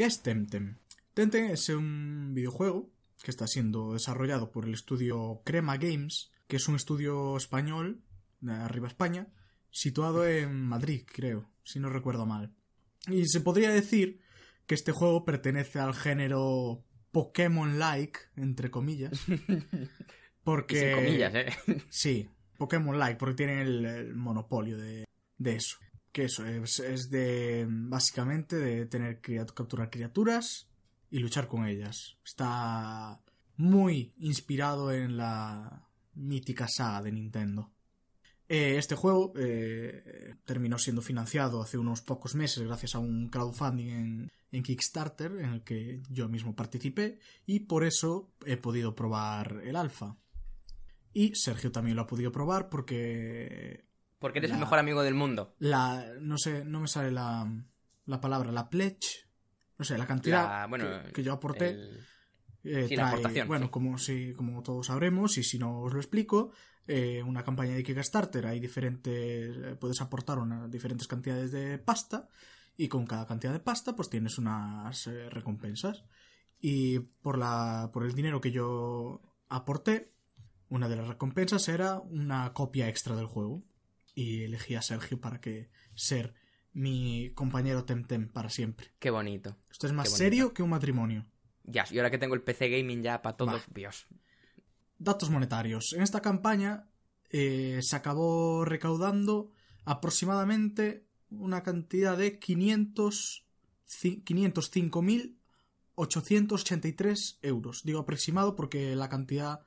¿Qué es Temtem? Temtem es un videojuego que está siendo desarrollado por el estudio Crema Games, que es un estudio español, de arriba España, situado en Madrid, creo, si no recuerdo mal. Y se podría decir que este juego pertenece al género Pokémon-like, entre comillas. Porque... comillas, ¿eh? Sí, Pokémon-like, porque tiene el, monopolio de, de eso que eso es, de básicamente de tener que capturar criaturas y luchar con ellas. Está muy inspirado en la mítica saga de Nintendo. Eh, este juego eh, terminó siendo financiado hace unos pocos meses gracias a un crowdfunding en, en, Kickstarter en el que yo mismo participé y por eso he podido probar el alfa. Y Sergio también lo ha podido probar porque porque eres el mejor amigo del mundo. La. No sé, no me sale la, la palabra. La pledge. No sé, la cantidad que, yo aporté. Eh, trae, bueno, como, si, como todos sabremos, y si no os lo explico, eh, una campaña de Kickstarter hay diferentes. Eh, puedes aportar una, diferentes cantidades de pasta, y con cada cantidad de pasta, pues tienes unas recompensas. Y por, la, por el dinero que yo aporté, una de las recompensas era una copia extra del juego y elegí a Sergio para que ser mi compañero Temtem para siempre. Qué bonito. Esto es más serio que un matrimonio. Ya, y ahora que tengo el PC Gaming ya para todos, Datos monetarios. En esta campaña eh, se acabó recaudando aproximadamente una cantidad de 505.883 euros. Digo aproximado porque la cantidad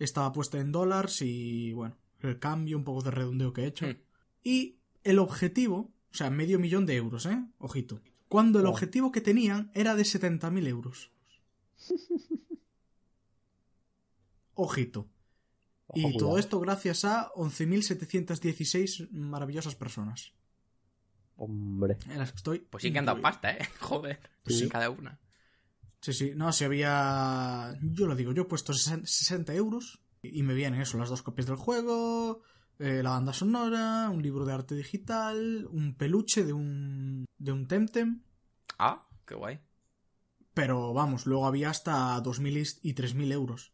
estaba puesta en dólares y bueno, el cambio, un poco de redondeo que he hecho. Hmm. Y el objetivo, o sea, medio millón de euros, ¿eh? Ojito. Cuando el objetivo que tenían era de 70.000 euros. Ojito. y todo esto gracias a 11.716 maravillosas personas. Hombre. En las que estoy. Pues sí que han dado pasta, ¿eh? Joder. cada una. Sí, sí. No, si había. Yo lo digo, yo he puesto 60 euros y me vienen eso, las dos copias del juego, eh, la banda sonora, un libro de arte digital, un peluche de un, de un Temtem. Ah, qué guay. Pero vamos, luego había hasta 2.000 y 3.000 euros.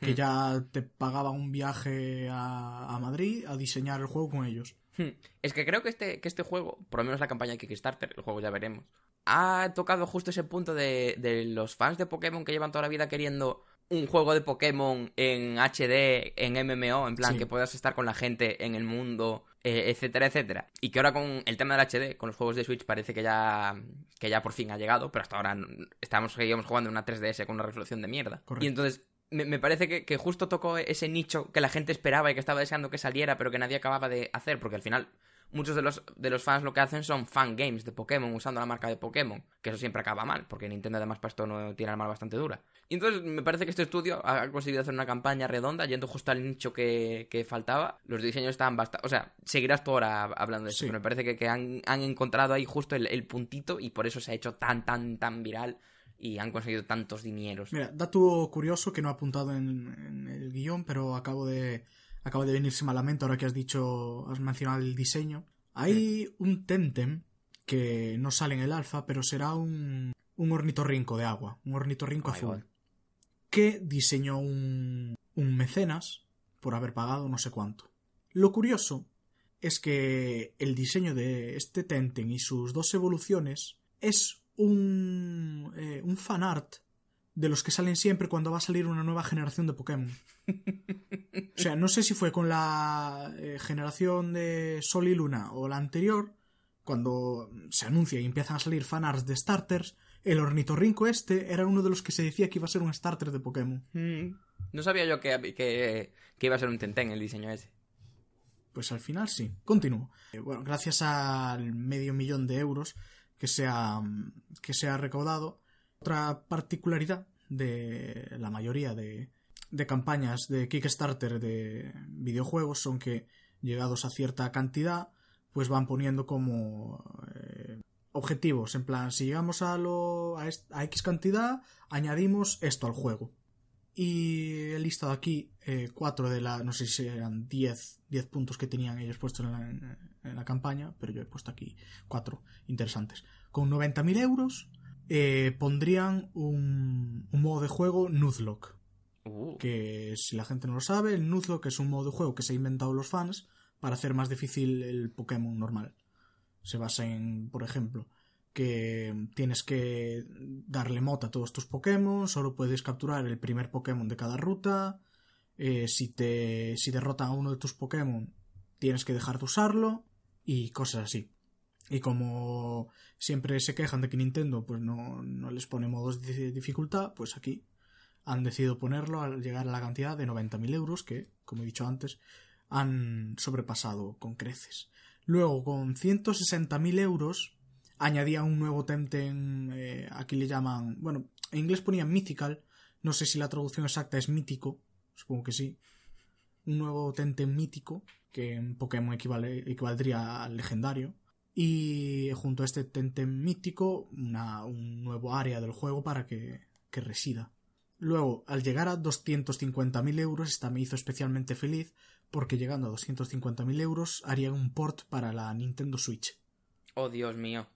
Que hmm. ya te pagaba un viaje a, Madrid a diseñar el juego con ellos. Hmm. Es que creo que este, que este juego, por lo menos la campaña de Kickstarter, el juego ya veremos, ha tocado justo ese punto de, de los fans de Pokémon que llevan toda la vida queriendo un juego de Pokémon en HD, en MMO, en plan que puedas estar con la gente en el mundo, eh, etcétera, etcétera. Y que ahora con el tema del HD, con los juegos de Switch, parece que ya, que ya por fin ha llegado, pero hasta ahora estamos, seguíamos jugando en una 3DS con una resolución de mierda. Y entonces me, parece que, justo tocó ese nicho que la gente esperaba y que estaba deseando que saliera, pero que nadie acababa de hacer, porque al final muchos de los, de los fans lo que hacen son fan games de Pokémon usando la marca de Pokémon, que eso siempre acaba mal, porque Nintendo además para esto no tiene mal bastante dura. Y entonces me parece que este estudio ha conseguido hacer una campaña redonda yendo justo al nicho que, faltaba. Los diseños están bastante... O sea, seguirás toda ahora hablando de eso pero me parece que, han, encontrado ahí justo el, puntito y por eso se ha hecho tan, tan, tan viral y han conseguido tantos dineros. Mira, dato curioso que no ha apuntado en, en el guión, pero acabo de, acaba de venirse malamente ahora que has dicho, has mencionado el diseño. Hay un Tenten que no sale en el alfa, pero será un, un ornitorrinco de agua, un ornitorrinco azul, que diseñó un, un mecenas por haber pagado no sé cuánto. Lo curioso es que el diseño de este Tenten y sus dos evoluciones es un, eh, un fanart de los que salen siempre cuando va a salir una nueva generación de Pokémon. O sea, no sé si fue con la eh, generación de Sol y Luna o la anterior, cuando se anuncia y empiezan a salir fanarts de starters, el ornitorrinco este era uno de los que se decía que iba a ser un starter de Pokémon. Hmm. No sabía yo que, que, iba a ser un Tenten el diseño ese. Pues al final sí, continúo. Eh, bueno, gracias al medio millón de euros que que se ha recaudado, otra particularidad de la mayoría de, campañas de Kickstarter de videojuegos son que, llegados a cierta cantidad, pues van poniendo como eh, objetivos. En plan, si llegamos a, lo, a, X cantidad, añadimos esto al juego. Y he listado aquí eh, cuatro de la, no sé si eran 10, 10 puntos que tenían ellos puestos en la, en la, campaña, pero yo he puesto aquí cuatro interesantes. Con 90.000 euros, eh, pondrían un, modo de juego Nuzlocke. Uh. Que si la gente no lo sabe, el Nuzlocke es un modo de juego que se ha inventado los fans para hacer más difícil el Pokémon normal. Se basa en, por ejemplo, que tienes que darle mota a todos tus Pokémon, solo puedes capturar el primer Pokémon de cada ruta. Eh, si, te, si derrota a uno de tus Pokémon, tienes que dejar de usarlo y cosas así. Y como siempre se quejan de que Nintendo pues no, les pone modos de dificultad, pues aquí han decidido ponerlo al llegar a la cantidad de 90.000 euros que, como he dicho antes, han sobrepasado con creces. Luego, con 160.000 euros, añadía un nuevo Temtem, eh, aquí le llaman, bueno, en inglés ponían Mythical, no sé si la traducción exacta es mítico, supongo que sí. Un nuevo Temtem mítico, que en Pokémon equivale, equivaldría al legendario y junto a este tente mítico, un nuevo área del juego para que, resida. Luego, al llegar a 250.000 euros, esta me hizo especialmente feliz porque llegando a 250.000 euros haría un port para la Nintendo Switch. Oh, Dios mío.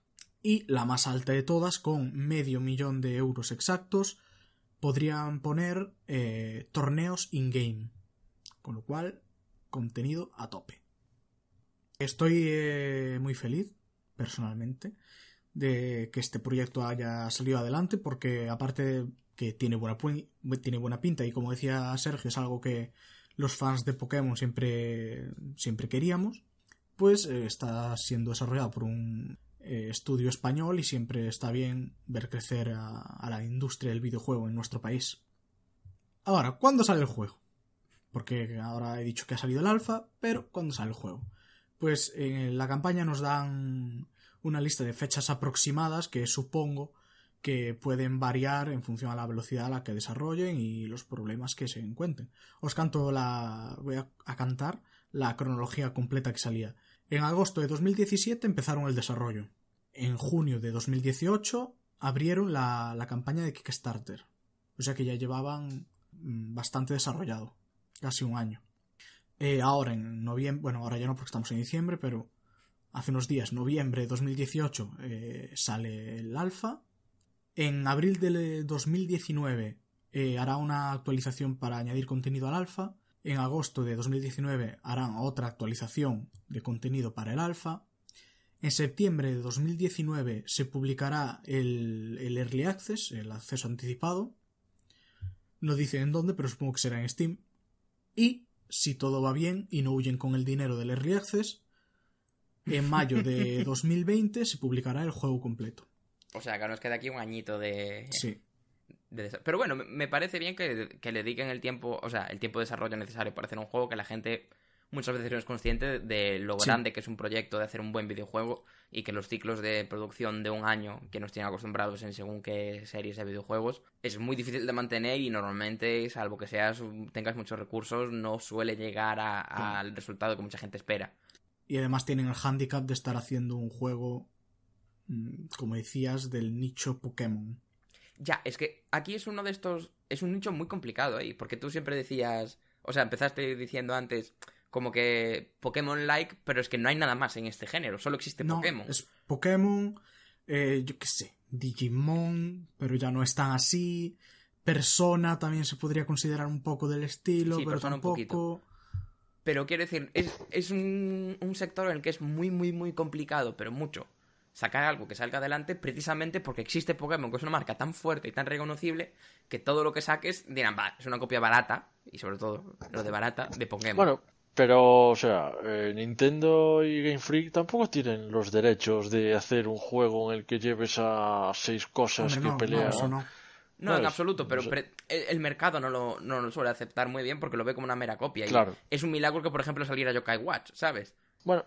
Y la más alta de todas, con medio millón de euros exactos, podrían poner eh, torneos in-game. Con lo cual, contenido a tope. Estoy eh, muy feliz, personalmente, de que este proyecto haya salido adelante, porque aparte que tiene buena, pinta y como decía Sergio, es algo que los fans de Pokémon siempre, siempre queríamos, pues eh, está siendo desarrollado por un eh, estudio español y siempre está bien ver crecer a la industria del videojuego en nuestro país. Ahora, ¿cuándo sale el juego? Porque ahora he dicho que ha salido el alfa, pero ¿cuándo sale el juego? pues en la campaña nos dan una lista de fechas aproximadas que supongo que pueden variar en función a la velocidad a la que desarrollen y los problemas que se encuentren. Os canto la. voy a, cantar la cronología completa que salía. En agosto de 2017 empezaron el desarrollo. En junio de 2018 abrieron la, la campaña de Kickstarter. O sea que ya llevaban mm, bastante desarrollado. Casi un año. Eh, ahora en noviembre, bueno, ahora ya no porque estamos en diciembre, pero hace unos días, noviembre de 2018, eh, sale el alfa. En abril de 2019 eh, hará una actualización para añadir contenido al alfa. En agosto de 2019 harán otra actualización de contenido para el alfa. En septiembre de 2019 se publicará el, el Early Access, el acceso anticipado. No dice en dónde, pero supongo que será en Steam. Y si todo va bien y no huyen con el dinero del les en mayo de 2020 se publicará el juego completo. O sea, que nos queda aquí un añito de... Sí. Pero bueno, me parece bien que, que, le dediquen el tiempo, o sea, el tiempo de desarrollo necesario para hacer un juego que la gente muchas veces no es consciente de lo grande que es un proyecto de hacer un buen videojuego y que los ciclos de producción de un año que nos tienen acostumbrados en según qué series de videojuegos es muy difícil de mantener y normalmente, salvo que seas tengas muchos recursos, no suele llegar al resultado que mucha gente espera. Y además tienen el hándicap de estar haciendo un juego, mm, como decías, del nicho Pokémon. Ya, es que aquí es uno de estos. Es un nicho muy complicado ahí, porque tú siempre decías. O sea, empezaste diciendo antes como que Pokémon-like, pero es que no hay nada más en este género, solo existe no, Pokémon. Es Pokémon, eh, yo qué sé, Digimon, pero ya no están así. Persona también se podría considerar un poco del estilo, pero tampoco. Un pero quiero decir, es, un, un, sector en el que es muy, muy, muy complicado, pero mucho, sacar algo que salga adelante precisamente porque existe Pokémon, que es una marca tan fuerte y tan reconocible que todo lo que saques dirán, va, es una copia barata, y sobre todo lo de barata, de Pokémon. Bueno, pero, o sea, eh, Nintendo y Game Freak tampoco tienen los derechos de hacer un juego en el que lleves a seis cosas que no, pelean. No, no. en pues, absoluto, pero el, mercado no lo, no lo, suele aceptar muy bien porque lo ve como una mera copia. Y claro. es un milagro que, por ejemplo, saliera Yokai Watch, ¿sabes? Bueno,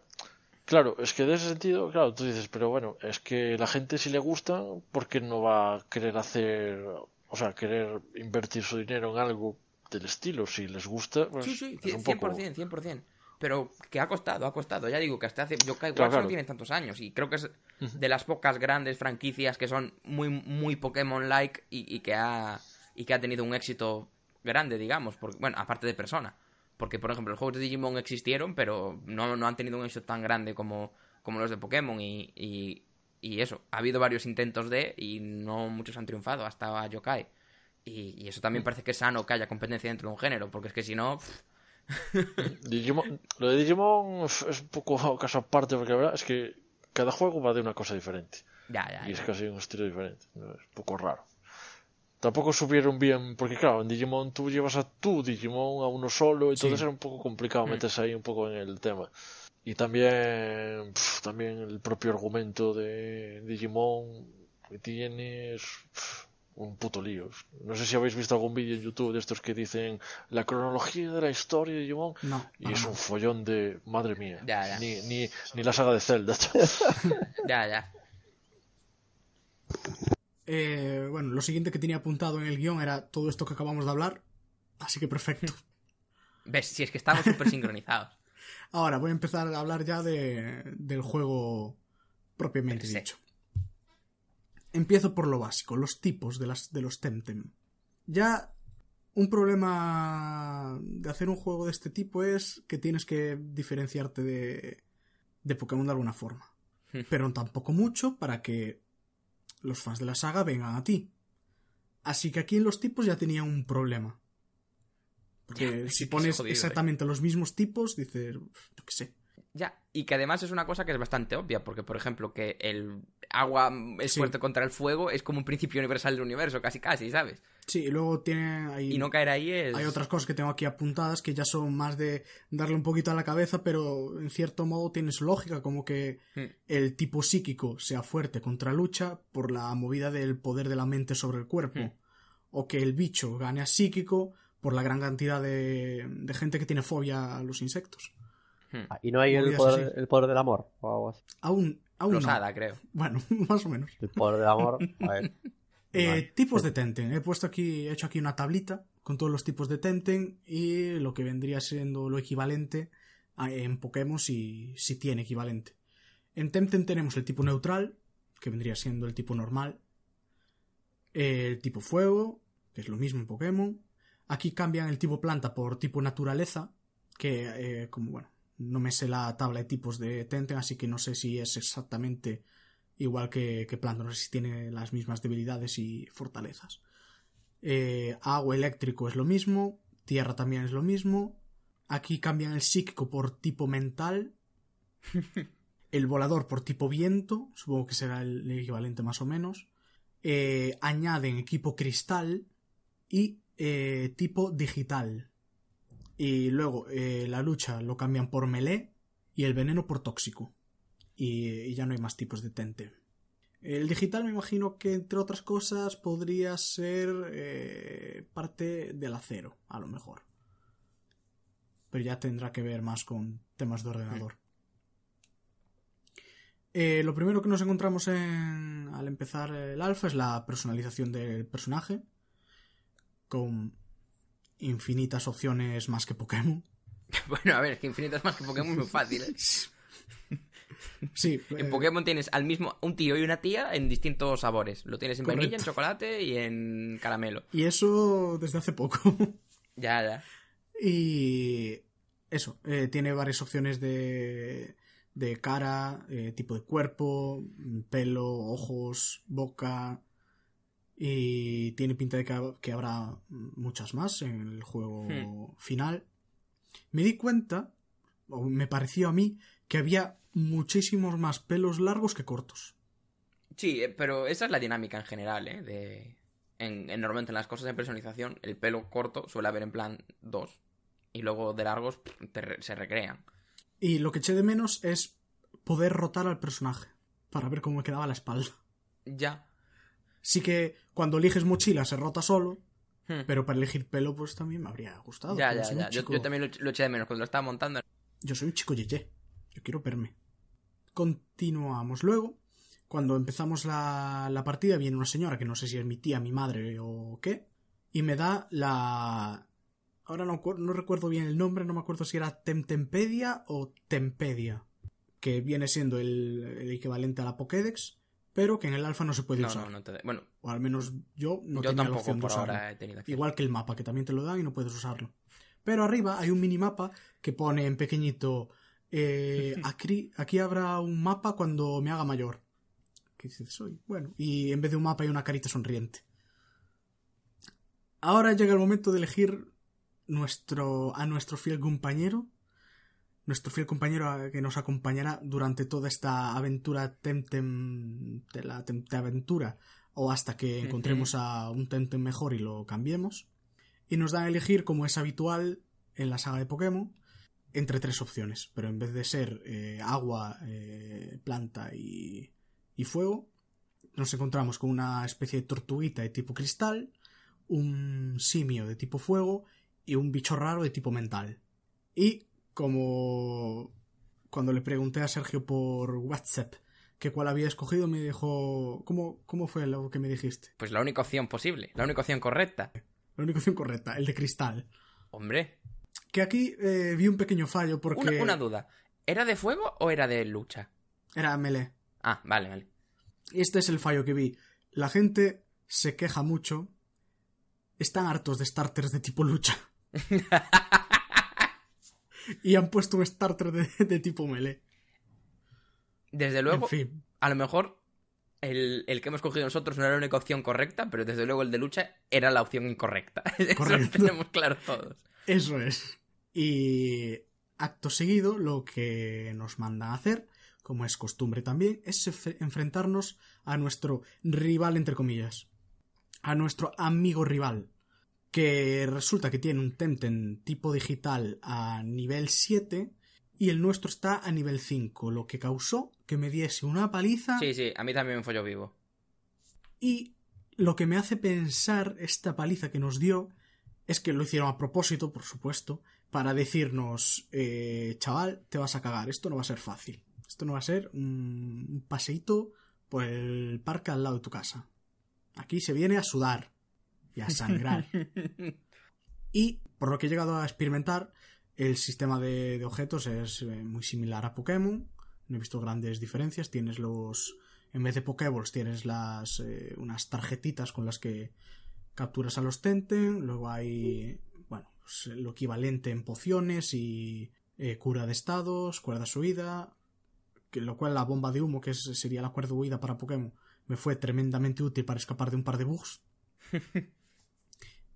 claro, es que de ese sentido, claro, tú dices, pero bueno, es que la gente si le gusta, porque no va a querer hacer, o sea, querer invertir su dinero en algo del estilo. Si les gusta. Pues, sí, 100%, 100%. Pero que ha costado, ha costado. Ya digo que hasta hace. Yo no tiene tantos años y creo que es de las pocas grandes franquicias que son muy, muy Pokémon-like y, que ha, y que ha tenido un éxito grande, digamos. Porque, bueno, aparte de persona. Porque, por ejemplo, los juegos de Digimon existieron, pero no, han tenido un éxito tan grande como, como los de Pokémon. y, y eso, ha habido varios intentos de y no muchos han triunfado hasta Yokai. Y, eso también mm. parece que es sano que haya competencia dentro de un género, porque es que si no. Digimon, lo de Digimon es un poco caso aparte, porque la verdad es que cada juego va de una cosa diferente. Ya, ya, y es casi un estilo diferente. Es un poco raro. Tampoco subieron bien, porque claro, en Digimon tú llevas a tu Digimon a uno solo, entonces era un poco complicado mm. meterse ahí un poco en el tema. Y también, también el propio argumento de Digimon que tienes un puto lío. No sé si habéis visto algún vídeo en YouTube de estos que dicen la cronología de la historia de Digimon. y es un follón de madre mía. Ni, la saga de Zelda. ya, ya. Eh, bueno, lo siguiente que tenía apuntado en el guión era todo esto que acabamos de hablar. Así que perfecto. Ves, si es que estamos súper sincronizados. Ahora voy a empezar a hablar ya de, del juego propiamente dicho. Empiezo por lo básico, los tipos de, las, de los Temtem. Ya un problema de hacer un juego de este tipo es que tienes que diferenciarte de, de Pokémon de alguna forma. Hmm. Pero tampoco mucho para que los fans de la saga vengan a ti. Así que aquí en los tipos ya tenía un problema. Porque si pones eh. exactamente los mismos tipos, dices, yo qué sé. Ya, y que además es una cosa que es bastante obvia, porque por ejemplo que el agua es fuerte contra el fuego es como un principio universal del universo, casi casi, ¿sabes? Sí, y luego tiene Y no caer ahí es... Hay otras cosas que tengo aquí apuntadas que ya son más de darle un poquito a la cabeza, pero en cierto modo tienes lógica, como que hmm. el tipo psíquico sea fuerte contra lucha por la movida del poder de la mente sobre el cuerpo, hmm. o que el bicho gane a psíquico por la gran cantidad de gente que tiene fobia a los insectos. Hmm. Ah, ¿Y no hay el poder, del amor o algo así? Aún, aún creo. Bueno, más o menos. El poder del amor, a ver. Eh, tipos de Tenten. He puesto aquí, he hecho aquí una tablita con todos los tipos de Tenten y lo que vendría siendo lo equivalente en Pokémon si, si tiene equivalente. En Tenten tenemos el tipo neutral, que vendría siendo el tipo normal. El tipo fuego, que es lo mismo en Pokémon. Aquí cambian el tipo planta por tipo naturaleza, que eh, como bueno, no me sé la tabla de tipos de Tenten, así que no sé si es exactamente igual que, que no sé si tiene las mismas debilidades y fortalezas. Eh, agua eléctrico es lo mismo, tierra también es lo mismo. Aquí cambian el psíquico por tipo mental, el volador por tipo viento, supongo que será el equivalente más o menos. Eh, añaden equipo cristal y eh, tipo digital. Y luego eh, la lucha lo cambian por melee y el veneno por tóxico. Eh, y, ya no hay más tipos de tente. El digital me imagino que entre otras cosas podría ser eh, parte del acero, a lo mejor. Pero ya tendrá que ver más con temas de ordenador. lo primero que nos encontramos al empezar el alfa es la personalización del personaje con infinitas opciones más que Pokémon. Bueno, a ver, es que infinitas más que Pokémon es muy fácil. ¿eh? Sí. en eh, Pokémon tienes al mismo un tío y una tía en distintos sabores. Lo tienes en vainilla, en chocolate y en caramelo. Y eso desde hace poco. ya, ya. Y eso, eh, tiene varias opciones de, de cara, tipo de cuerpo, pelo, ojos, boca, y tiene pinta de que, habrá muchas más en el juego hmm. final. Me di cuenta, o me pareció a mí, que había muchísimos más pelos largos que cortos. Sí, eh, pero esa es la dinámica en general, ¿eh? De... En, normalmente en las cosas de personalización, el pelo corto suele haber en plan dos. Y luego de largos se recrean. Y lo que eché de menos es poder rotar al personaje para ver cómo me quedaba la espalda. Ya. Sí que cuando eliges mochila se rota solo, hmm. pero para elegir pelo pues también me habría gustado. Ya, ya, ya. Yo, también lo, eché de menos cuando lo estaba montando. Yo soy un chico yeye. Yo quiero verme. Continuamos luego. Cuando empezamos la, partida viene una señora que no sé si es mi tía, mi madre o qué, y me da la, ahora no, no, recuerdo bien el nombre, no me acuerdo si era Temtempedia o Tempedia, que viene siendo el, equivalente a la Pokédex, pero que en el alfa no se puede usar. bueno, o al menos yo no tengo tenía la opción de Igual que el mapa, que también te lo dan y no puedes usarlo. Pero arriba hay un minimapa que pone en pequeñito eh, aquí, habrá un mapa cuando me haga mayor. ¿Qué dices hoy? Bueno, y en vez de un mapa hay una carita sonriente. Ahora llega el momento de elegir nuestro, a nuestro fiel compañero nuestro fiel compañero eh, que nos acompañará durante toda esta aventura Temtem, de la aventura, o hasta que encontremos a un Temtem mejor y lo cambiemos. Y nos da a elegir, como es habitual en la saga de Pokémon, entre tres opciones, pero en vez de ser eh, agua, eh, planta y, y fuego, nos encontramos con una especie de tortuguita de tipo cristal, un simio de tipo fuego y un bicho raro de tipo mental. Y como cuando le pregunté a Sergio por WhatsApp que cuál había escogido, me dijo, ¿cómo, cómo fue lo que me dijiste? Pues la única opción posible, la única opción correcta. La única opción correcta, el de cristal. Hombre. Que aquí eh, vi un pequeño fallo porque... Una, duda, ¿era de fuego o era de lucha? Era melee. Ah, vale, vale. Este es el fallo que vi. La gente se queja mucho. Están hartos de starters de tipo lucha. y han puesto un starter de, tipo melee. Desde luego, a lo mejor el, que hemos cogido nosotros no era la única opción correcta, pero desde luego el de lucha era la opción incorrecta. Correcto. Eso lo tenemos claro todos. Eso es. Y acto seguido, lo que nos mandan a hacer, como es costumbre también, es enfrentarnos a nuestro rival, entre comillas. A nuestro amigo rival que resulta que tiene un Tenten tipo digital a nivel 7 y el nuestro está a nivel 5, lo que causó que me diese una paliza. Sí, sí, a mí también me folló vivo. Y lo que me hace pensar esta paliza que nos dio es que lo hicieron a propósito, por supuesto, para decirnos, eh, chaval, te vas a cagar, esto no va a ser fácil. Esto no va a ser un paseito por el parque al lado de tu casa. Aquí se viene a sudar y a sangrar. y por lo que he llegado a experimentar, el sistema de, objetos es eh, muy similar a Pokémon. No he visto grandes diferencias. Tienes los. En vez de Pokéballs, tienes las. Eh, unas tarjetitas con las que capturas a los Tenten. Luego hay. Bueno, pues, lo equivalente en pociones y. Eh, cura de estados, cuerda subida. Que, lo cual la bomba de humo, que sería la cuerda huida para Pokémon, me fue tremendamente útil para escapar de un par de bugs.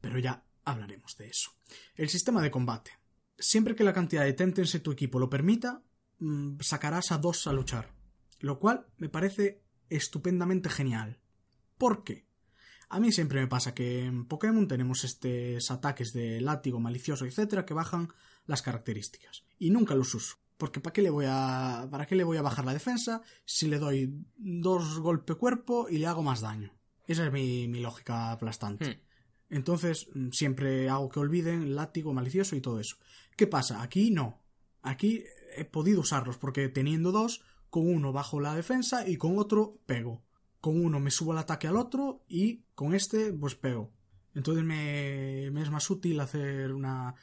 pero ya hablaremos de eso. El sistema de combate. Siempre que la cantidad de Tentense en tu equipo lo permita, mm, sacarás a dos a luchar, lo cual me parece estupendamente genial. ¿Por qué? A mí siempre me pasa que en Pokémon tenemos estos ataques de látigo malicioso, etcétera, que bajan las características. Y nunca los uso. Porque ¿para qué le voy a. para le voy a bajar la defensa si le doy dos golpe cuerpo y le hago más daño? Esa es mi, lógica aplastante. Hmm. Entonces, mm, siempre hago que olviden, látigo, malicioso y todo eso. ¿Qué pasa? Aquí no. Aquí he podido usarlos porque teniendo dos, con uno bajo la defensa y con otro pego. Con uno me subo el ataque al otro y con este pues pego. Entonces me, me es más útil hacer una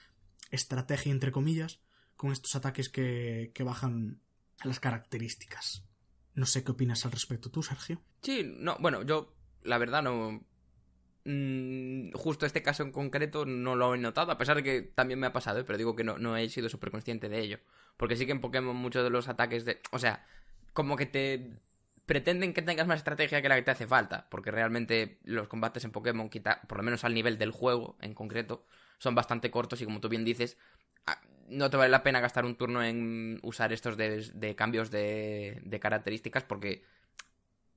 estrategia entre comillas con estos ataques que, que bajan las características. No sé qué opinas al respecto tú, Sergio. Sí, no, bueno, yo la verdad no, Mm, justo este caso en concreto no lo he notado, a pesar de que también me ha pasado, ¿eh? pero digo que no, he sido súper consciente de ello. Porque sí que en Pokémon muchos de los ataques de... O sea, como que te pretenden que tengas más estrategia que la que te hace falta, porque realmente los combates en Pokémon, quita, por lo menos al nivel del juego en concreto, son bastante cortos y como tú bien dices, ah, no te vale la pena gastar un turno en usar estos de, cambios de, características porque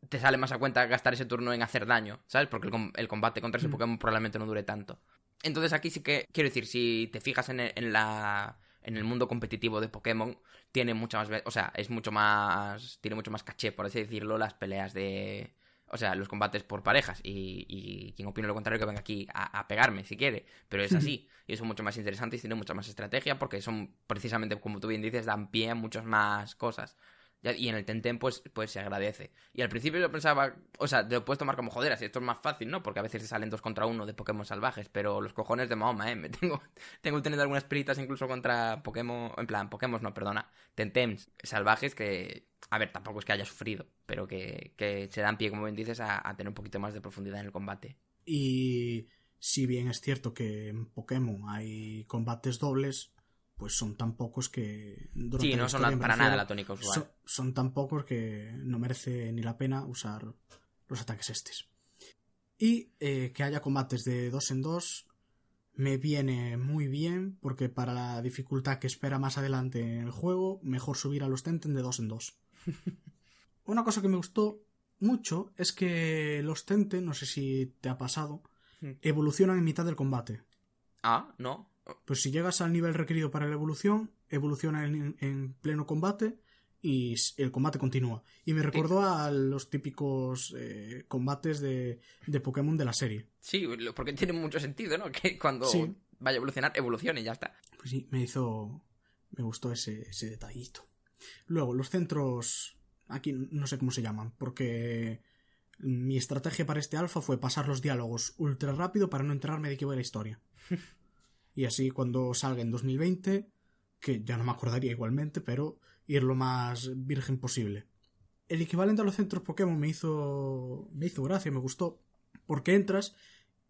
te sale más a cuenta gastar ese turno en hacer daño, ¿sabes? Porque el, combate contra ese mm. Pokémon probablemente no dure tanto. Entonces aquí sí que, quiero decir, si te fijas en, el, la en el mundo competitivo de Pokémon tiene mucho más, o sea, es mucho más, tiene mucho más caché, por así decirlo, las peleas de, o sea, los combates por parejas y, quien opine lo contrario que venga aquí a, a, pegarme si quiere, pero es así y eso es mucho más interesante y tiene mucha más estrategia porque son precisamente como tú bien dices dan pie a muchas más cosas y en el Tenten, pues, pues se agradece. Y al principio yo pensaba, o sea, lo puedes tomar como joderas. y esto es más fácil, ¿no? Porque a veces se salen dos contra uno de Pokémon salvajes, pero los cojones de Mahoma, ¿eh? Me tengo, tengo tener algunas piritas incluso contra Pokémon, en plan, Pokémon no, perdona, Tentems salvajes que, a ver, tampoco es que haya sufrido, pero que, se dan pie, como bien dices, a, a tener un poquito más de profundidad en el combate. Y si bien es cierto que en Pokémon hay combates dobles, pues son tan pocos que... Sí, no son para nada la tónica usual. Son, tan pocos que no merece ni la pena usar los ataques estos. Y eh, que haya combates de dos en dos me viene muy bien porque para la dificultad que espera más adelante en el juego, mejor subir a los Tenten de dos en dos. Una cosa que me gustó mucho es que los Tenten, no sé si te ha pasado, hmm. evolucionan en mitad del combate. Ah, no. Pues si llegas al nivel requerido para la evolución, evoluciona en, pleno combate y el combate continúa. Y me recordó a los típicos eh, combates de, Pokémon de la serie. Sí, porque tiene mucho sentido, ¿no? Que cuando vaya a evolucionar, evolucione y ya está. Pues sí, me hizo. Me gustó ese, detallito. Luego, los centros. Aquí no sé cómo se llaman, porque mi estrategia para este alfa fue pasar los diálogos ultra rápido para no enterarme de qué va la historia. y así cuando salga en 2020, que ya no me acordaría igualmente, pero ir lo más virgen posible. El equivalente a los centros Pokémon me hizo, me hizo gracia, me gustó, porque entras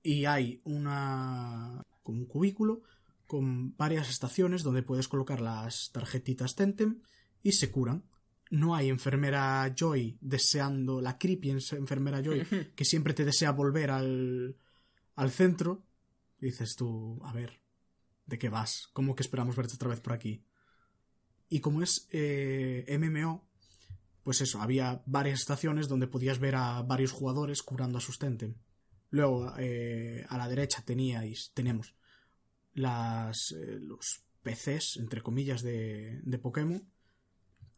y hay una, como un cubículo con varias estaciones donde puedes colocar las tarjetitas Tentem y se curan. No hay enfermera Joy deseando, la creepy enfermera Joy, que siempre te desea volver al, al centro. dices tú, a ver, ¿De qué vas? ¿Cómo que esperamos verte otra vez por aquí? Y como es eh, MMO, pues eso, había varias estaciones donde podías ver a varios jugadores curando a sus Tenten, Luego, eh, a la derecha teníais, tenemos las, eh, los PCs, entre comillas, de, de Pokémon,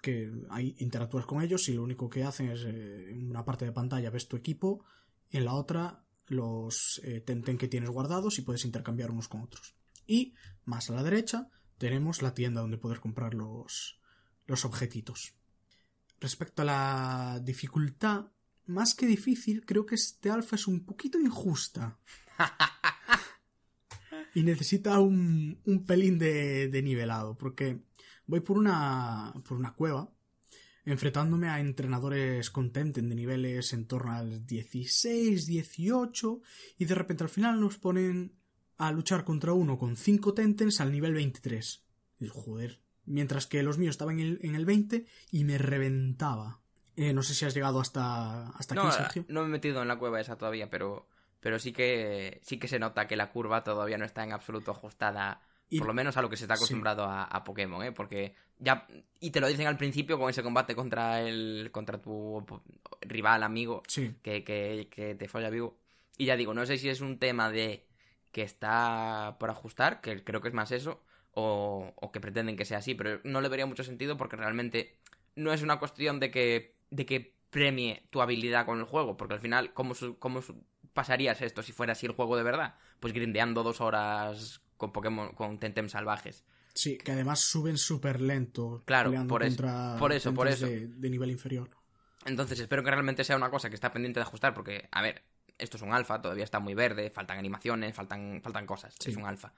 que hay interactúas con ellos y lo único que hacen es, en una parte de pantalla ves tu equipo, y en la otra los Tenten que tienes guardados y puedes intercambiar unos con otros y más a la derecha tenemos la tienda donde poder comprar los, los objetitos. Respecto a la dificultad, más que difícil, creo que este alfa es un poquito injusta. y necesita un, un pelín de, nivelado, porque voy por una, por una cueva, enfrentándome a entrenadores contenten de niveles en torno al 16, 18, y de repente al final nos ponen a luchar contra uno con cinco Tentens al nivel 23. joder. Mientras que los míos estaban en el, 20 y me reventaba. Eh, no sé si has llegado hasta, hasta aquí, Sergio. No me he metido en la cueva esa todavía, pero, pero sí, que, sí que se nota que la curva todavía no está en absoluto ajustada por lo menos a lo que se está acostumbrado a, a, Pokémon, ¿eh? Porque ya... Y te lo dicen al principio con ese combate contra el... contra tu rival, amigo, sí. que, que, que, te falla vivo. Y ya digo, no sé si es un tema de que está por ajustar, que creo que es más eso, o, que pretenden que sea así, pero no le vería mucho sentido porque realmente no es una cuestión de que, de que premie tu habilidad con el juego, porque al final, ¿cómo, pasarías esto si fuera así el juego de verdad? Pues grindeando dos horas con Pokémon, con Tentem salvajes. Sí, que además suben súper lento. Claro, por eso, por eso. por eso, de nivel inferior. Entonces espero que realmente sea una cosa que está pendiente de ajustar, porque, a ver, esto es un alfa, todavía está muy verde, faltan animaciones, faltan, faltan cosas, es un alfa.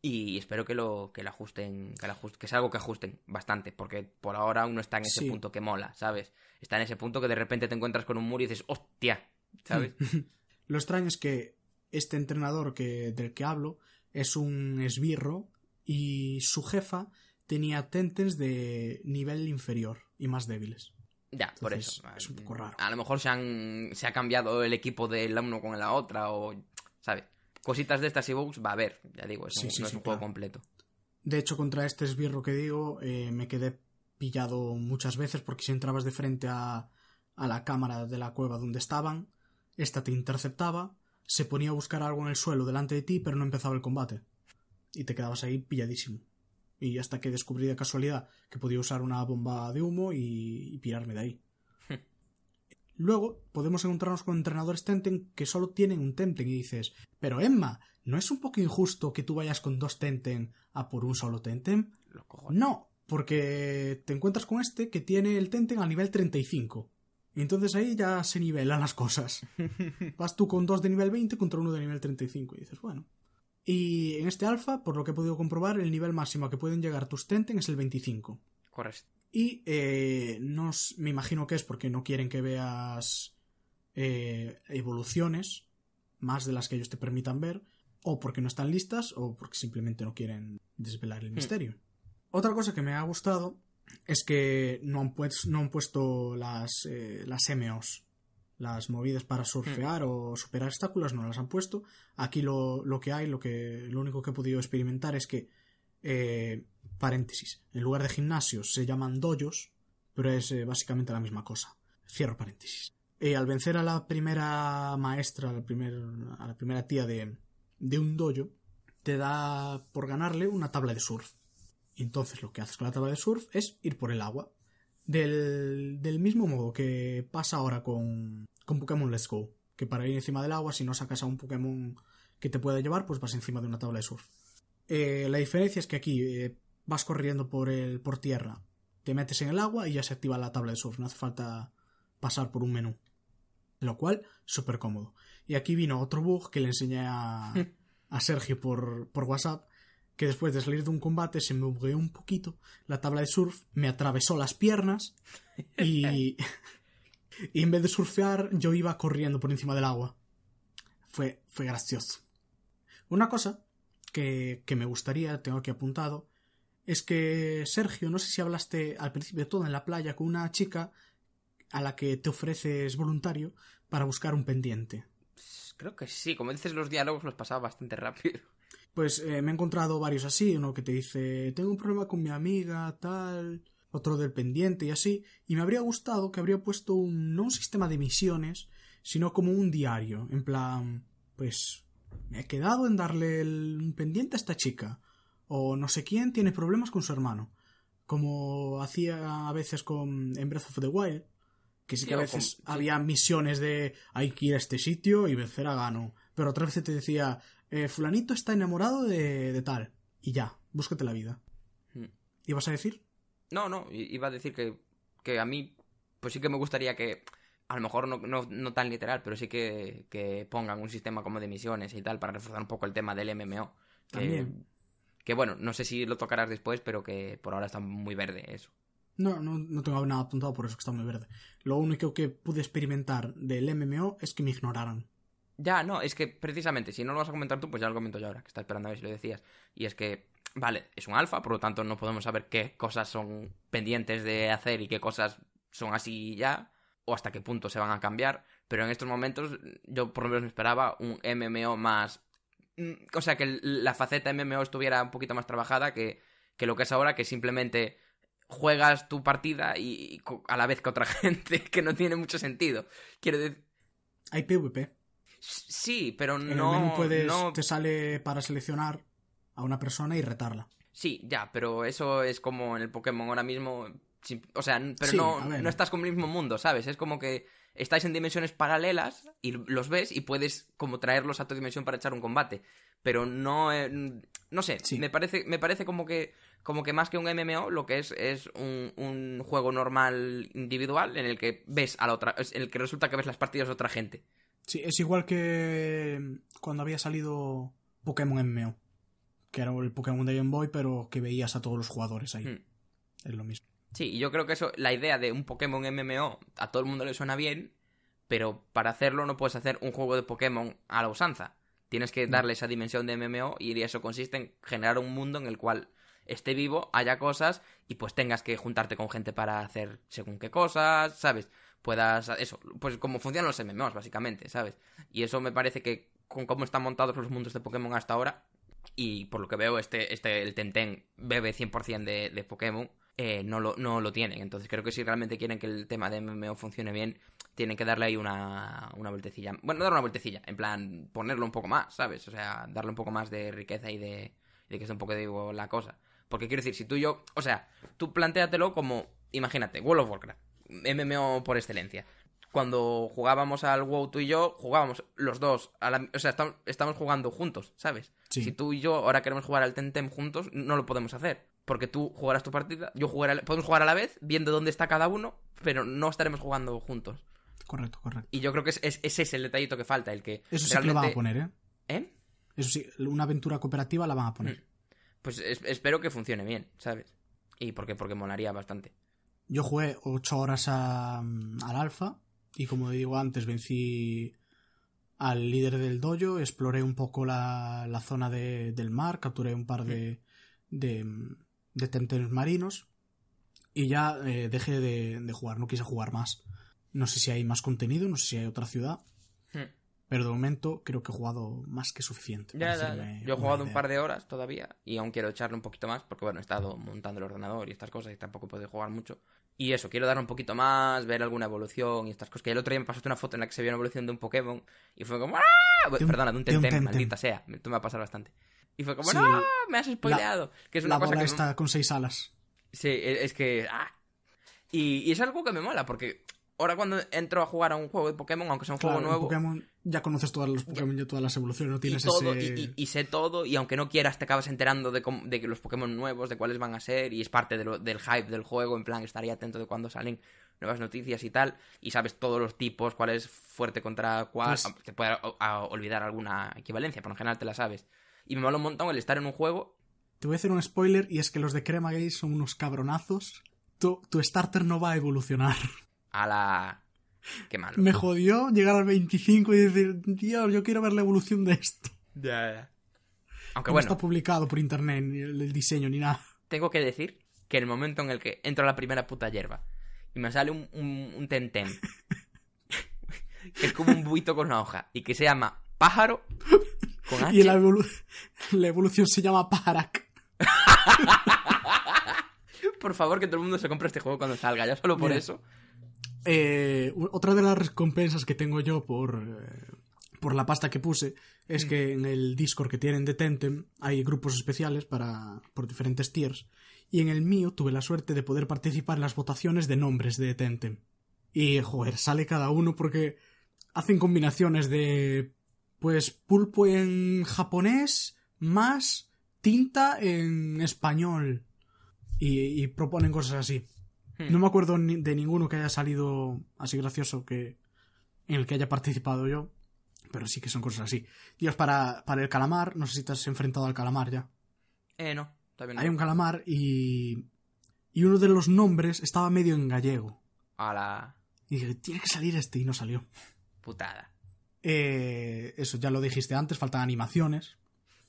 Y espero que lo, que lo ajusten, que, lo que algo que ajusten bastante, porque por ahora aún no está en ese punto que mola, ¿sabes? Está en ese punto que de repente te encuentras con un muro y dices, ¡hostia! ¿Sabes? lo extraño es que este entrenador que, del que hablo es un esbirro y su jefa tenía tentes de nivel inferior y más débiles. Ya, por eso. Es un poco raro. A lo mejor se, han, se ha cambiado el equipo de la uno con la otra o, ¿sabes? Cositas de estas y bugs va a haber, ya digo, es, no, es un juego completo. De hecho, contra este esbirro que digo, eh, me quedé pillado muchas veces porque si entrabas de frente a, a la cámara de la cueva donde estaban, esta te interceptaba, se ponía a buscar algo en el suelo delante de ti, pero no empezaba el combate. Y te quedabas ahí pilladísimo y hasta que descubrí de casualidad que podía usar una bomba de humo y, pirarme de ahí. Hmm. Luego podemos encontrarnos con entrenadores Tenten que solo tienen un Tenten y dices, pero Emma, ¿no es un poco injusto que tú vayas con dos Tenten a por un solo Tenten? No, porque te encuentras con este que tiene el Tenten a nivel 35. Entonces ahí ya se nivelan las cosas. Vas tú con dos de nivel 20 contra uno de nivel 35 y dices, bueno, y en este alfa, por lo que he podido comprobar, el nivel máximo a que pueden llegar tus Tenten es el 25. Correcto. Y eh, me imagino que es porque no quieren que veas eh, evoluciones, más de las que ellos te permitan ver, o porque no están listas, o porque simplemente no quieren desvelar el hmm. misterio. Otra cosa que me ha gustado es que no han, pues, puesto las, eh, las MOs. Las movidas para mm. surfear o superar obstáculos no las han puesto. Aquí lo, que hay, lo, que, lo único que he podido experimentar es que, eh, paréntesis, en lugar de gimnasios se llaman doyos, pero es eh, básicamente la misma cosa. Cierro paréntesis. Eh, al vencer a la primera maestra, a la, a la primera tía de, de un doyo, te da por ganarle una tabla de surf. Entonces lo que haces con la tabla de surf es ir por el agua. Del, mismo modo que pasa ahora con, con Pokémon Let's Go, que para ir encima del agua, si no sacas a un Pokémon que te pueda llevar, pues vas encima de una tabla de surf. Eh, la diferencia es que aquí eh, vas corriendo por, el, por tierra, te metes en el agua y ya se activa la tabla de surf, no hace falta pasar por un menú. Lo cual, súper cómodo. Y aquí vino otro bug que le enseñé a, a Sergio por, por WhatsApp, que después de salir de un combate se me bugueó un poquito la tabla de surf, me atravesó las piernas y, y en vez de surfear yo iba corriendo por encima del agua. Fue, fue gracioso. Una cosa que, que me gustaría, tengo aquí apuntado, es que Sergio, no sé si hablaste al principio de todo en la playa con una chica a la que te ofreces voluntario para buscar un pendiente. Creo que sí, como dices los diálogos los pasaba bastante rápido. Pues eh, me he encontrado varios así, uno que te dice, tengo un problema con mi amiga, tal, otro del pendiente y así, y me habría gustado que habría puesto un, no un sistema de misiones, sino como un diario, en plan, pues me he quedado en darle el, un pendiente a esta chica, o no sé quién tiene problemas con su hermano, como hacía a veces con en Breath of the Wild, que sí que a veces había misiones de hay que ir a este sitio y vencer a Gano, pero otra vez te decía eh, fulanito está enamorado de, tal. Y ya, búscate la vida. Hmm. ¿Ibas a decir? No, no, iba a decir que, que a mí, pues sí que me gustaría que, a lo mejor no, tan literal, pero sí que, pongan un sistema como de misiones y tal para reforzar un poco el tema del MMO. Que, También. Que bueno, no sé si lo tocarás después, pero que por ahora está muy verde eso. No, no, no tengo nada apuntado por eso que está muy verde. Lo único que pude experimentar del MMO es que me ignoraran. Ya, no, es que precisamente, si no lo vas a comentar tú, pues ya lo comento yo ahora, que está esperando a ver si lo decías. Y es que, vale, es un alfa, por lo tanto no podemos saber qué cosas son pendientes de hacer y qué cosas son así ya, o hasta qué punto se van a cambiar. Pero en estos momentos, yo por lo menos me esperaba un MMO más. Mm, o sea, que la faceta MMO estuviera un poquito más trabajada que, lo que es ahora, que simplemente juegas tu partida y, y a la vez que otra gente, que no tiene mucho sentido. Quiero decir. Hay PvP. Sí, pero no. no... te sale para seleccionar a una persona y retarla. Sí, ya, pero eso es como en el Pokémon ahora mismo. O sea, pero no, no estás con el mismo mundo, ¿sabes? Es como que estáis en dimensiones paralelas y los ves y puedes como traerlos a tu dimensión para echar un combate. Pero no, eh, no sé, me, parece, me parece como que como que más que un MMO, lo que es es un, un juego normal individual en el que ves a la otra, en el que resulta que ves las partidas de otra gente. Sí, es igual que mm, cuando había salido Pokémon MMO, que era el Pokémon de Game Boy, pero que veías a todos los jugadores ahí. Hmm. Es lo mismo. Sí, yo creo que eso, la idea de un Pokémon MMO, a todo el mundo le suena bien, pero para hacerlo no puedes hacer un juego de Pokémon a la usanza. Tienes que hmm. darle esa dimensión de MMO y eso consiste en generar un mundo en el cual esté vivo, haya cosas y pues tengas que juntarte con gente para hacer según qué cosas, ¿sabes? puedas, eso, pues como funcionan los MMOs, básicamente, ¿sabes? Y eso me parece que con cómo están montados los mundos de Pokémon hasta ahora, y por lo que veo, este, este el Tenten bebe 100% de, de Pokémon, eh, no, lo, no lo tienen. Entonces creo que si realmente quieren que el tema de MMO funcione bien, tienen que darle ahí una, una vueltecilla. Bueno, dar una vueltecilla, en plan, ponerlo un poco más, ¿sabes? O sea, darle un poco más de riqueza y de, que sea un poco, digo, la cosa. Porque quiero decir, si tú yo, o sea, tú plantéatelo como, imagínate, World of Warcraft. MMO por excelencia. Cuando jugábamos al WoW tú y yo, jugábamos los dos. o sea, estamos, jugando juntos, ¿sabes? Si tú y yo ahora queremos jugar al Tentem juntos, no lo podemos hacer. Porque tú jugarás tu partida, yo jugaré. Podemos jugar a la vez, viendo dónde está cada uno, pero no estaremos jugando juntos. Correcto, correcto. Y yo creo que es, ese es el detallito que falta, el que. Eso sí que lo van a poner, ¿eh? ¿Eh? Eso sí, una aventura cooperativa la van a poner. Mm. Pues espero que funcione bien, ¿sabes? Y porque, porque molaría bastante. Yo jugué 8 horas mm, al alfa y como digo antes vencí al líder del dojo, exploré un poco la, la zona del mar, capturé un par de, de, mm, marinos y ya eh, dejé de, de, jugar, no quise jugar más. No sé si hay más contenido, no sé si hay otra ciudad. Pero de momento creo que he jugado más que suficiente. Yo he jugado un par de horas todavía y aún quiero echarle un poquito más porque, bueno, he estado montando el ordenador y estas cosas y tampoco puedo jugar mucho. Y eso, quiero dar un poquito más, ver alguna evolución y estas cosas. Que el otro día me pasaste una foto en la que se vio una evolución de un Pokémon y fue como... ¡Ah! Perdona, de un maldita sea. Esto me va a pasar bastante. Y fue como... Me has spoileado. La, que es que... está con seis alas. Sí, e, es que... Ah. Y, es algo que me mola porque ahora cuando entro a jugar a un juego de Pokémon, aunque sea un juego nuevo, ya conoces todos los Pokémon ya, todas las evoluciones, no tienes y ese... y, sé todo, y aunque no quieras, te acabas enterando de, cómo, los Pokémon nuevos, de cuáles van a ser, y es parte del hype del juego, en plan, estaría atento de cuando salen nuevas noticias y tal, y sabes todos los tipos, cuál es fuerte contra cuál, pues te puede olvidar alguna equivalencia, pero en general te la sabes. Y me mola un montón el estar en un juego... Te voy a hacer un spoiler, y es que los de Crema Gay son unos cabronazos. tu starter no va a evolucionar. A la... Qué malo. Me jodió llegar al 25 y decir, Dios, yo quiero ver la evolución de esto. Ya, Aunque no está publicado por internet el diseño ni nada. Tengo que decir que el momento en el que entro a la primera puta hierba y me sale un, un, un que es como un buito con una hoja y que se llama pájaro Y la, evolución se llama pájarac. por favor, que todo el mundo se compre este juego cuando salga, ya solo por eso. Eh, otra de las recompensas que tengo yo por, eh, por la pasta que puse es mm. que en el Discord que tienen de Tentem hay grupos especiales para, por diferentes tiers. Y en el mío tuve la suerte de poder participar en las votaciones de nombres de Tentem. Y, joder, sale cada uno porque hacen combinaciones de, pues, pulpo en japonés más tinta en español. y proponen cosas así. Hmm. No me acuerdo de ninguno que haya salido así gracioso que en el que haya participado yo, pero sí que son cosas así. Dios, para, el calamar, no sé si te has enfrentado al calamar ya. Eh, no, también no. Hay un calamar y, y uno de los nombres estaba medio en gallego. la Y dije, tiene que salir este y no salió. Putada. Eh, eso ya lo dijiste antes, faltan animaciones.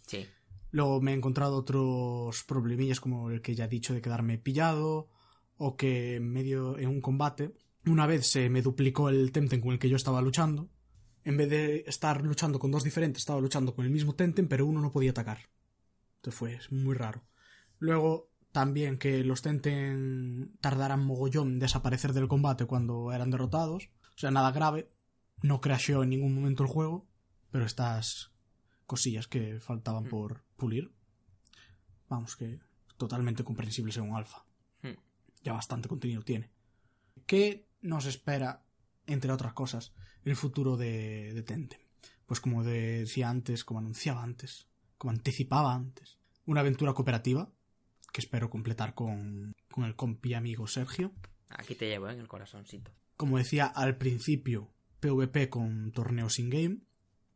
Sí. Luego me he encontrado otros problemillas como el que ya he dicho de quedarme pillado o que en medio en un combate una vez se me duplicó el tenten con el que yo estaba luchando. En vez de estar luchando con dos diferentes, estaba luchando con el mismo tenten pero uno no podía atacar. Entonces fue muy raro. Luego también que los tenten tardaran mogollón en desaparecer del combate cuando eran derrotados. O sea, nada grave. No crasheó en ningún momento el juego, pero estas cosillas que faltaban mm. por pulir. Vamos, que totalmente comprensible según Alfa ya bastante contenido tiene. ¿Qué nos espera, entre otras cosas, el futuro de, de Pues como decía antes, como anunciaba antes, como anticipaba antes, una aventura cooperativa que espero completar con, el compi amigo Sergio. Aquí te llevo ¿eh? en el corazoncito. Como decía al principio, PvP con torneos in-game,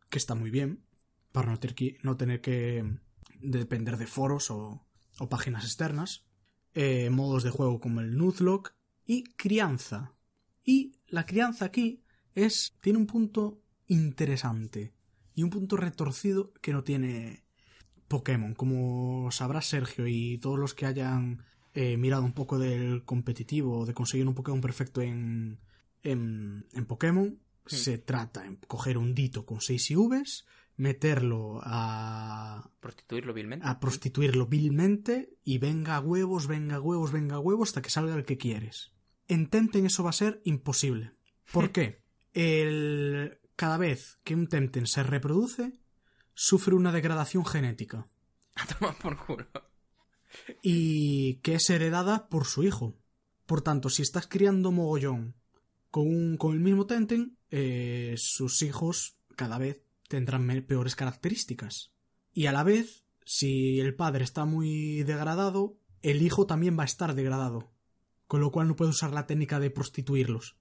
que está muy bien, para no tener que, no tener que depender de foros o páginas externas. Eh, modos de juego como el Nuzlocke y crianza. Y la crianza aquí es, tiene un punto interesante y un punto retorcido que no tiene Pokémon. Como sabrá Sergio y todos los que hayan eh, mirado un poco del competitivo, de conseguir un Pokémon perfecto en, Pokémon, se trata de coger un dito con 6 IVs meterlo a... Prostituirlo vilmente. A prostituirlo vilmente y venga huevos, venga huevos, venga huevos hasta que salga el que quieres. En eso va a ser imposible. ¿Por qué? El... Cada vez que un Tempten se reproduce, sufre una degradación genética. A tomar por culo. Y que es heredada por su hijo. Por tanto, si estás criando mogollón con, un, con el mismo Tenten, eh, sus hijos cada vez tendrán peores características. Y a la vez, si el padre está muy degradado, el hijo también va a estar degradado. Con lo cual no puedes usar la técnica de prostituirlos.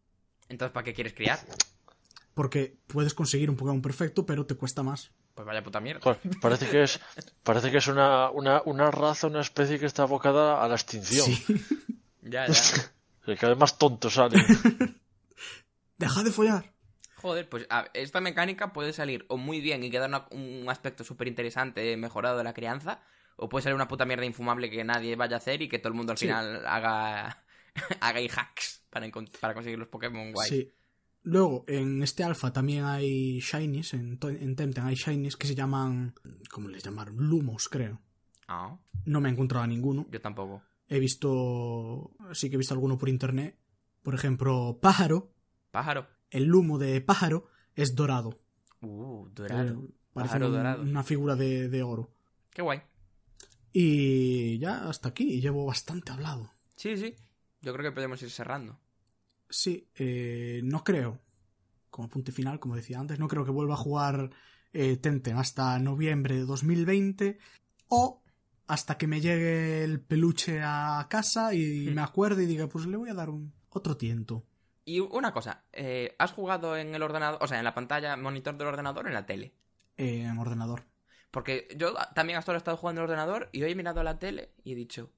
Entonces, ¿para qué quieres criar? Porque puedes conseguir un Pokémon perfecto, pero te cuesta más. Pues vaya puta mierda. parece que es, parece que es una, una, raza, una especie que está abocada a la extinción. Sí. ya, ya. que además tonto sale Deja de follar joder, pues esta mecánica puede salir o muy bien y quedar un aspecto súper interesante mejorado de la crianza, o puede salir una puta mierda infumable que nadie vaya a hacer y que todo el mundo al final haga, haga hacks para, para conseguir los Pokémon guay. Luego, en este alfa también hay shinies, en, Temtem hay shinies que se llaman, ¿cómo les llamaron? Lumos, creo. Ah. No me he encontrado a ninguno. Yo tampoco. He visto, sí que he visto alguno por internet. Por ejemplo, Pájaro. Pájaro el humo de pájaro es dorado. Uh, eh, dorado. pájaro dorado. una figura de, oro. Qué guay. Y ya hasta aquí, llevo bastante hablado. Sí, sí. Yo creo que podemos ir cerrando. Sí, eh, no creo. Como punto final, como decía antes, no creo que vuelva a jugar eh, hasta noviembre de 2020 o hasta que me llegue el peluche a casa y me acuerde y diga, pues le voy a dar un otro tiento. Y una cosa, eh, ¿has jugado en el ordenador, o sea, en la pantalla, monitor del ordenador o en la tele? Eh, en ordenador. Porque yo también hasta ahora he estado jugando en el ordenador y hoy he mirado a la tele y he dicho,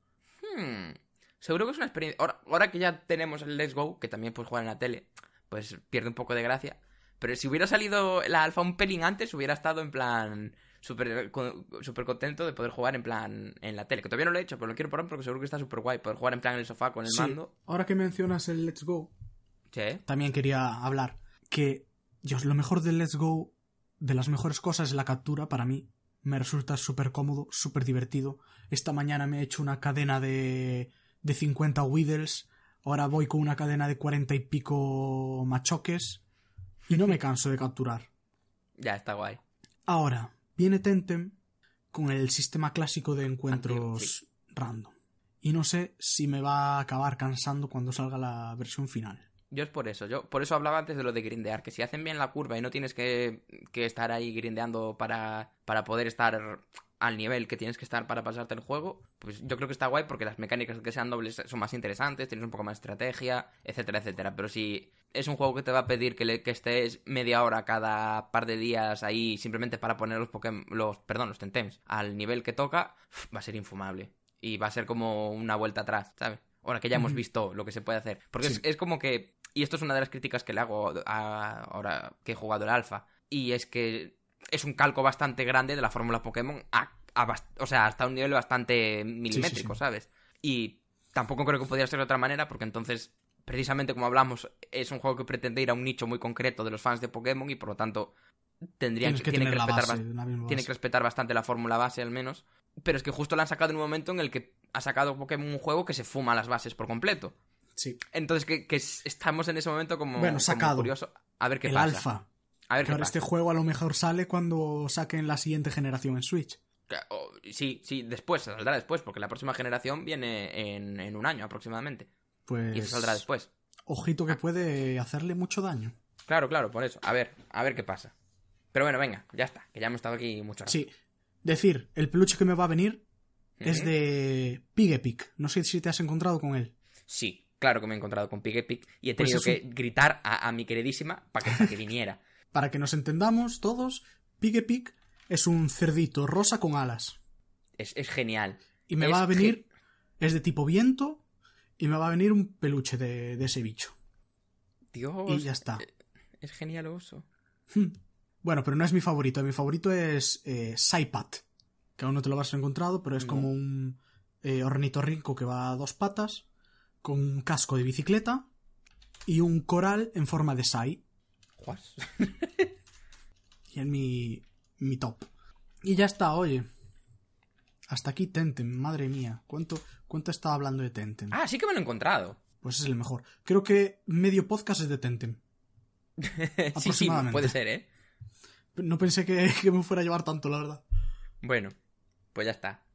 hmm, seguro que es una experiencia. Ahora, que ya tenemos el Let's Go, que también puedes jugar en la tele, pues pierde un poco de gracia. Pero si hubiera salido la alfa un pelín antes, hubiera estado en plan súper super contento de poder jugar en plan en la tele. Que todavía no lo he hecho, pero lo quiero probar porque seguro que está súper guay poder jugar en plan en el sofá con el mando. Ahora que mencionas el Let's Go, también quería hablar. Que Dios, lo mejor de Let's Go, de las mejores cosas es la captura para mí. Me resulta súper cómodo, súper divertido. Esta mañana me he hecho una cadena de, de 50 widdles. Ahora voy con una cadena de 40 y pico machoques. Y no me canso de capturar. Ya está guay. Ahora, viene Tentem con el sistema clásico de encuentros random. Y no sé si me va a acabar cansando cuando salga la versión final. Yo es por eso, yo por eso hablaba antes de lo de grindear, que si hacen bien la curva y no tienes que, que estar ahí grindeando para, para poder estar al nivel que tienes que estar para pasarte el juego, pues yo creo que está guay porque las mecánicas que sean dobles son más interesantes, tienes un poco más de estrategia, etcétera, etcétera. Pero si es un juego que te va a pedir que, le, que estés media hora cada par de días ahí simplemente para poner los Pokémon, los, perdón, los Tentems al nivel que toca, va a ser infumable. Y va a ser como una vuelta atrás, ¿sabes? Ahora que ya hemos visto lo que se puede hacer. Porque es, como que y esto es una de las críticas que le hago ahora que he jugado el alfa. Y es que es un calco bastante grande de la fórmula Pokémon, o sea, hasta un nivel bastante milimétrico, ¿sabes? Y tampoco creo que podría ser de otra manera, porque entonces, precisamente como hablamos, es un juego que pretende ir a un nicho muy concreto de los fans de Pokémon y por lo tanto tendrían que, respetar que respetar bastante la fórmula base al menos. Pero es que justo la han sacado en un momento en el que ha sacado Pokémon un juego que se fuma las bases por completo. Entonces, que, estamos en ese momento como, curioso. A ver qué el Alfa. A ver este juego a lo mejor sale cuando saquen la siguiente generación en Switch. Oh, sí, sí, después, saldrá después, porque la próxima generación viene en, un año aproximadamente. Pues... Y saldrá después. Ojito que ah. puede hacerle mucho daño. Claro, claro, por eso. A ver, a ver qué pasa. Pero bueno, venga, ya está, que ya hemos estado aquí mucho. Rato. Sí, decir, el peluche que me va a venir es de Pig No sé si te has encontrado con él. Sí, claro que me he encontrado con Piggy y he pues tenido que gritar a, mi queridísima para que, viniera. para que nos entendamos todos, Piggy es un cerdito rosa con alas. Es, genial. Y me va a venir, es de tipo viento, y me va a venir un peluche de, ese bicho. Dios. Y ya está. Eh, es genialoso. Hmm. Bueno, pero no es mi favorito. Mi favorito es eh, Saipat, que aún no te lo vas a encontrado, pero es como un eh, hornito rico que va a dos patas con un casco de bicicleta y un coral en forma de sai. y en mi, mi top. Y ya está, oye. Hasta aquí Tenten, madre mía. ¿Cuánto, cuánto estaba hablando de Tenten? Ah, sí que me lo he encontrado. Pues es el mejor. Creo que medio podcast es de Tenten. sí, sí, puede ser, ¿eh? No pensé que me fuera a llevar tanto, la verdad. Bueno, pues ya está.